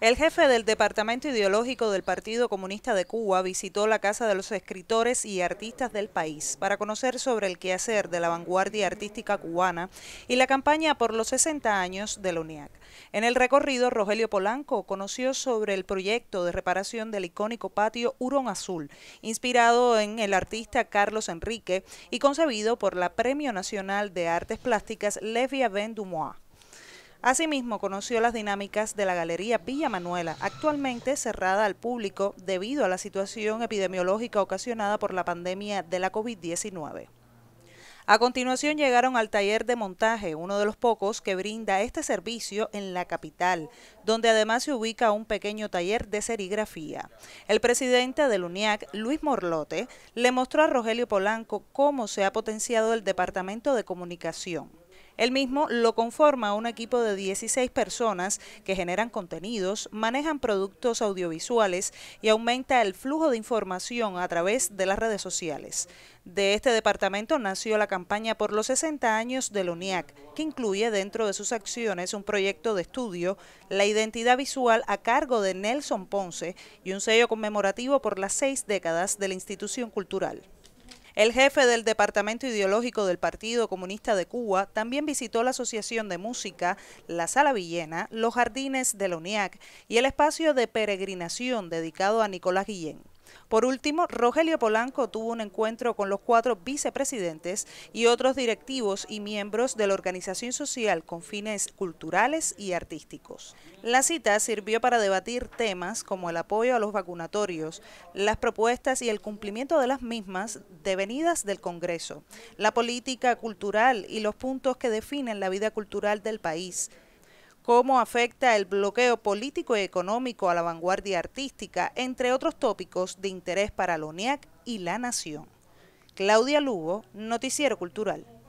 El jefe del Departamento Ideológico del Partido Comunista de Cuba visitó la Casa de los Escritores y Artistas del país para conocer sobre el quehacer de la vanguardia artística cubana y la campaña por los 60 años de la UNIAC. En el recorrido, Rogelio Polanco conoció sobre el proyecto de reparación del icónico patio Hurón Azul, inspirado en el artista Carlos Enrique y concebido por la Premio Nacional de Artes Plásticas Levia Ben Dumois. Asimismo, conoció las dinámicas de la Galería Villa Manuela, actualmente cerrada al público debido a la situación epidemiológica ocasionada por la pandemia de la COVID-19. A continuación llegaron al taller de montaje, uno de los pocos que brinda este servicio en la capital, donde además se ubica un pequeño taller de serigrafía. El presidente del UNIAC, Luis Morlote, le mostró a Rogelio Polanco cómo se ha potenciado el departamento de comunicación. El mismo lo conforma un equipo de 16 personas que generan contenidos, manejan productos audiovisuales y aumenta el flujo de información a través de las redes sociales. De este departamento nació la campaña por los 60 años del UNIAC, que incluye dentro de sus acciones un proyecto de estudio, la identidad visual a cargo de Nelson Ponce y un sello conmemorativo por las seis décadas de la institución cultural. El jefe del Departamento Ideológico del Partido Comunista de Cuba también visitó la Asociación de Música, la Sala Villena, los Jardines de la UNIAC y el espacio de peregrinación dedicado a Nicolás Guillén. Por último, Rogelio Polanco tuvo un encuentro con los cuatro vicepresidentes y otros directivos y miembros de la organización social con fines culturales y artísticos. La cita sirvió para debatir temas como el apoyo a los vacunatorios, las propuestas y el cumplimiento de las mismas devenidas del Congreso, la política cultural y los puntos que definen la vida cultural del país, cómo afecta el bloqueo político y económico a la vanguardia artística, entre otros tópicos de interés para la UNIAC y la nación. Claudia Lugo, Noticiero Cultural.